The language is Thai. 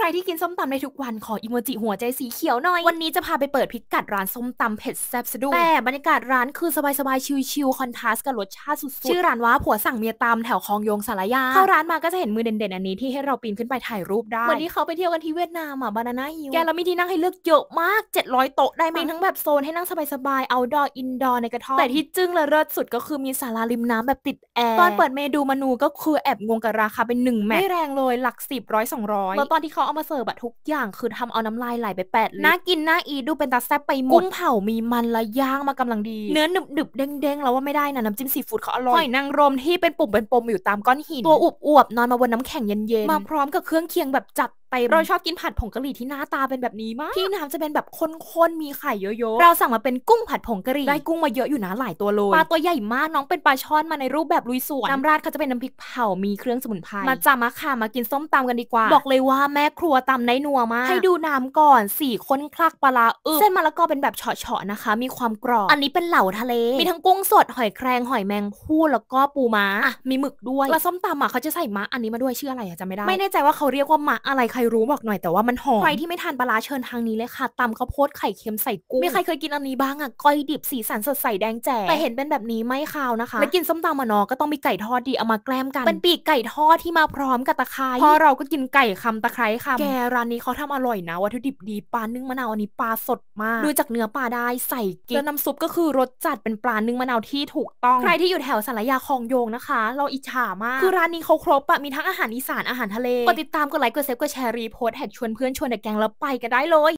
ใครที่กินส้มตำในทุกวันขออิโมจิหัวใจสีเขียวหน่อยวันนี้จะพาไปเปิดพิกัดร้านส้มตำเผ็ดแซ่บสะดุ้งแต่บรรยากาศร้านคือสบายๆ ชิลๆคอนทราสกับรสชาติสุดๆ ชื่อร้านว่าผัวสั่งเมียตำแถวคลองโยงสารยา เข้าร้านมาก็จะเห็นมือเด่นๆ อันนี้ที่ให้เราปีนขึ้นไปถ่ายรูปได้เหมือนที่เขาไปเที่ยวกันที่เวียดนามอ่ะบานาน่าฮิลแกเรามีที่นั่งให้เลือกเยอะมาก 700โต๊ะได้มีทั้งแบบโซนให้นั่งสบายๆเอาดอร์อินดอร์ในกระท่อมแต่ที่จึ้งและเลิศสุดก็คือมีศาลาริมน้ำแบบติดแอร์ตอนเปิดเมนูมนูก็คือแอบงงกับราคาเป็น 1 แมทไม่แรงเลยหลัก 10 100 200แล้วตอนที่เขาเอามาเสิร์ฟแบบทุกอย่างคือทำเอาน้ำลายไหลไปแปดน่ากินน่าอีดูเป็นตาแซ่บไปหมด กุ้งเผา มีมันละย่างมากำลังดี เนื้อหนึบหนึบเด้งงแล้วว่าไม่ได้นะน้ำจิ้มซีฟู้ดเขาอร่อยหอยนางรมที่เป็นปุ่มเป็นปมอยู่ตามก้อนหิน ตัวอวบอวบนอนมาบนน้ำแข็งเย็นๆ มาพร้อมกับเครื่องเคียงแบบจัดเต็มเราชอบกินผัดผงกะหรี่ที่หน้าตาเป็นแบบนี้มากที่น้ำจะเป็นแบบข้นๆ มีไข่เยอะๆ เราสั่งมาเป็นกุ้งผัดผงกะหรี่ ได้กุ้งมาเยอะอยู่นะหลายตัวเลย ปลาตัวใหญ่มาก น้องเป็นปลาช่อนมาในรูปแบบลุยสวน น้ำราดเขาจะเป็นน้ำพริกเผา มีเครื่องสมุนไพร มาจ้ามาค่ะมากินส้มตำกันดีกว่า บอกเลยว่าแม่ครัวตำในนัวมาก ให้ดูน้ำก่อนสี่ข้นคลักปลาอึเส้นมะละกอเป็นแบบเฉาะๆ นะคะ มีความกรอบ อันนี้เป็นเหล่าทะเล มีทั้งกุ้งสดหอยแครงหอยแมงคู่แล้วก็ปูม้ามีหมึกด้วย แล้วส้มตำอ่ะเขาจะใส่มะอันนี้มาด้วยชื่ออะไรอ่ะจำไม่ได้ไม่แน่ใจว่าเขาเรียกว่ามะอะไรคะใครรู้บอกหน่อยแต่ว่ามันหอมใครที่ไม่ทานปลาเชิญทางนี้เลยค่ะตำข้าวโพดไข่เค็มใส่กุ้งไม่ใครเคยกินอันนี้บ้างอ่ะก้อยดิบสีสันสดใสแดงแจ๋แต่เห็นเป็นแบบนี้ไม่คาวนะคะและกินส้มตำมานอก็ต้องมีไก่ทอดดีเอามาแกล้มกัน เป็นปีกไก่ทอดที่มาพร้อมกับตะไคร้พอเราก็กินไก่คำตะไคร้คำแกร้านนี้เขาทำอร่อยนะ วัตถุดิบดี ปลานึ่งมะนาวอันนี้ปลาสดมากดูจากเนื้อปลาได้ใส่กิ๊กแล้วน้ำซุปก็คือรสจัดเป็นปลานึ่งมะนาวที่ถูกต้องใครที่อยู่แถวสารยาคลองโยงนะคะ เราอิจฉามากคือร้านนี้เขาครบอะมีทั้งอาหารอีสานอาหารทะเลกดติดตามกดไลค์กดเซฟกดแชร์รีโพสแท็กชวนเพื่อนชวนเด็กแกงแล้วไปกันได้เลย